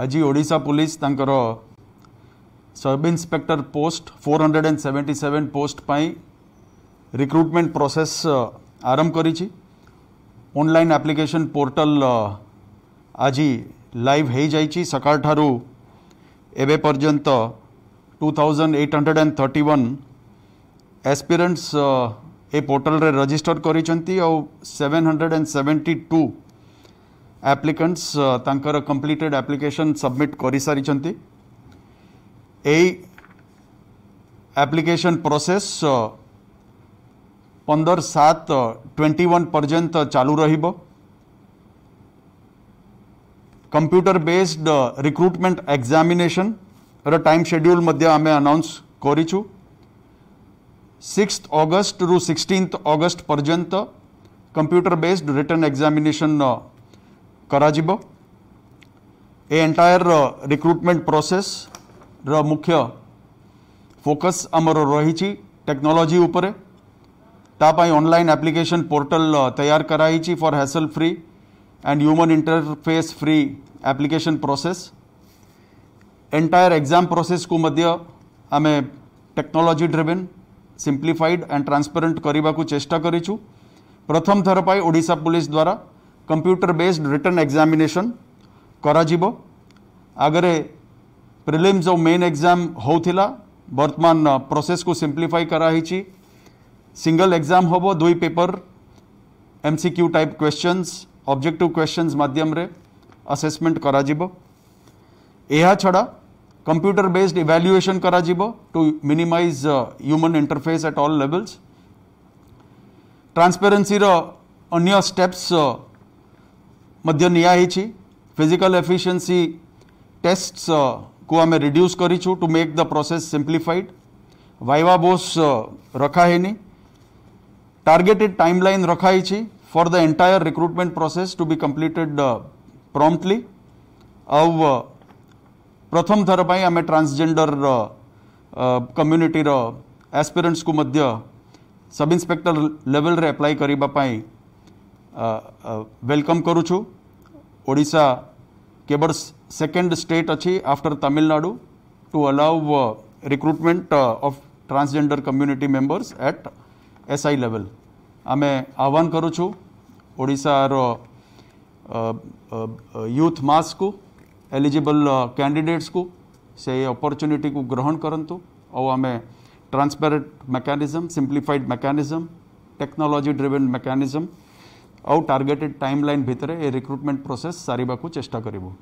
ଆଜି ଓଡ଼ିଶା ପୋଲିସ ତାଙ୍କର sub inspector post four hundred and seventy seven post ପାଇଁ recruitment process ଆରମ୍ଭ କରିଛି ଅନଲାଇନ୍ ଆପ୍ଲିକେସନ୍ ପୋର୍ଟାଲ ଆଜି ଲାଇଭ୍ ହୋଇଯାଇଛି ସକାଳଠାରୁ ଏବେ ପର୍ଯ୍ୟନ୍ତ two thousand eight hundred and thirty one aspirants ଏ ପୋର୍ଟାଲରେ ରଜିଷ୍ଟର କରିଛନ୍ତି ଆଉ seven hundred and seventy two applicants completed application submit कर सारी आप्लिकेसन प्रोसेस पंदर सात ट्वेंटी वन पर्यंत चालू रंप्यूटर बेस्ड रिक्रुटमेंट एक्जामेसन रम सेड्यूल आम आनाउन्स कर सिक्स अगस्ट रु सिक्सटिन्थ अगस्ट पर्यंत computer based written examination entire recruitment process र मुख्य फोकस आमर रही टेक्नोलोजी उपरे ऑनलाइन एप्लीकेशन पोर्टल तैयार कराई for hassle free and human interface free application process entire exam process को मध्य आम technology driven simplified and transparent करने को चेस्टा करथम थरपाई ओडा पुलिस द्वारा कंप्यूटर बेस्ड रिटर्न एग्जामिनेशन आगरे प्रिलिम्स और मेन एग्जाम होता वर्तमान प्रोसेस को सिंप्लीफाई कराई सिंगल एग्जाम हो दुई paper MCQ type questions objective questions माध्यम रे असेसमेंट करा यह छड़ा कंप्यूटर बेस्ड इवैल्युएशन करा to minimise human interface at all levels transparency अन्य स्टेप्स निहाई फिजिकाल एफिसीयसी टेस्ट को आम रिड्यूस करू make the process simplified viva बोस रखाही टार्गेटेड टाइमलाइन रखाई for the entire recruitment process to be completed promptly आउ uh, प्रथम थर पर आम ट्रांसजेंडर कम्युनिटी एस्पिरेन्ट्स को सब इन्स्पेक्टर लेवल रे अप्लाई करने અ અ વેલકમ કરું છું ઓડિશા કેવર સેકન્ડ સ્ટેટ છે after Tamil Nadu to allow recrruitment of transgender community members at SI level અમે આહવાન કરું છું ઓડિશા રો યુથ માસ્ક एलिजिबल कैंडिडेट्स કો સે ઓપોર્ચ્યુનિટી કો ગ્રહણ કરંતો ઓ અમે transparent mechanism simplified mechanism technology driven mechanism ଆଉ ଟାର୍ଗେଟେଡ୍ ଟାଇମ୍ ଲାଇନ୍ ଭିତରେ ଏ ରିକ୍ରୁଟମେଣ୍ଟ ପ୍ରୋସେସ୍ ସାରିବାକୁ ଚେଷ୍ଟା କରିବୁ